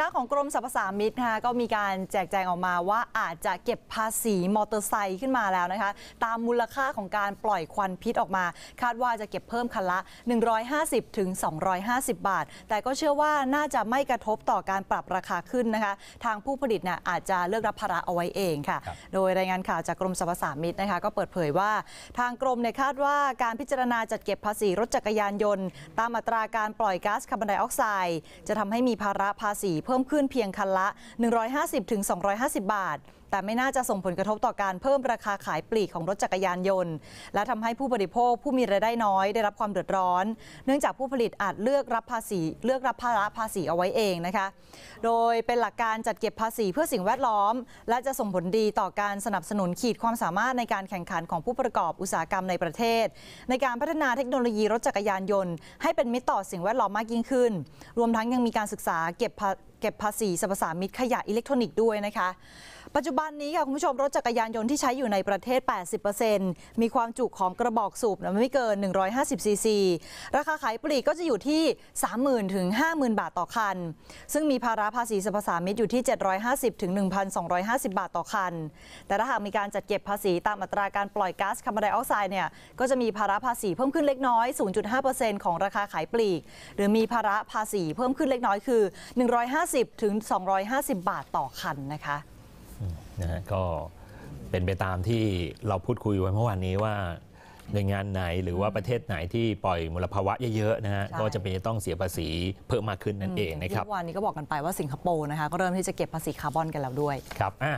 น้าของกรมสรรพสามิตนะคะก็มีการแจกแจงออกมาว่าอาจจะเก็บภาษีมอเตอร์ไซค์ขึ้นมาแล้วนะคะ ตามมูลค่าของการปล่อยควันพิษออกมา คาดว่าจะเก็บเพิ่มคันละ 150 ถึง 250 บาท แต่ก็เชื่อว่าน่าจะไม่กระทบต่อการปรับราคาขึ้นนะคะ ทางผู้ผลิตนี่ยอาจจะเลือกรับภาระเอาไว้เองค่ะ โดยรายงานข่าวจากกรมสรรพสามิตนะคะ ก็เปิดเผยว่าทางกรมเนี่ยคาดว่าการพิจารณาจัดเก็บภาษีรถจักรยานยนต์ ตามอัตราการปล่อยก๊าซคาร์บอนไดออกไซด์ จะทำให้มีภาระภาษีเพิ่มขึ้นเพียงคันละ 150-250 บาทแต่ไม่น่าจะส่งผลกระทบต่อการเพิ่มราคาขายปลีกของรถจักรยานยนต์ และทำให้ผู้บริโภคผู้มีรายได้น้อยได้รับความเดือดร้อน เนื่องจากผู้ผลิตอาจเลือกรับภาษีเลือกรับภาระภาษีเอาไว้เองนะคะ โดยเป็นหลักการจัดเก็บภาษีเพื่อสิ่งแวดล้อม และจะส่งผลดีต่อการสนับสนุนขีดความสามารถในการแข่งขันของผู้ประกอบอุตสาหกรรมในประเทศ ในการพัฒนาเทคโนโลยีรถจักรยานยนต์ ให้เป็นมิตรต่อสิ่งแวดล้อมมากยิ่งขึ้น รวมทั้งยังมีการศึกษาเก็บเก็บภาษีสรรพสามิตขยะอิเล็กทรอนิกส์ด้วยนะคะปัจจุบันนี้ค่ะคุณผู้ชมรถจักรยานยนต์ที่ใช้อยู่ในประเทศ 80%มีความจุของกระบอกสูบไม่เกิน 150 ซีซี ราคาขายปลีกก็จะอยู่ที่ 30,000 ถึง 50,000 บาทต่อคัน ซึ่งมีภาระภาษีสรรพสามิตอยู่ที่ 750 ถึง 1,250 บาทต่อคัน แต่ถ้าหากมีการจัดเก็บภาษีตามอัตราการปล่อยก๊าซคาร์บอนไดออกไซด์เนี่ย ก็จะมีภาระภาษีเพิ่มขึ้นเล็กน้อย 0.5%ของราคาขายปลีก หรือมีภาระภาษีเพิ่มขึ้นเล็กน้อยคือ 150 ถึง 250 บาทต่อคันนะคะนะฮะก็เป็นไปตามที่เราพูดคุยไว้เมื่อวานนี้ว่าหน่วยงานไหนหรือว่าประเทศไหนที่ปล่อยมลภาวะเยอะๆนะฮะก็จะเป็นต้องเสียภาษีเพิ่มมากขึ้นนั่นเองนะครับเมื่อวานนี้ก็บอกกันไปว่าสิงคโปร์นะคะก็เริ่มที่จะเก็บภาษีคาร์บอนกันแล้วด้วยครับอ่ะ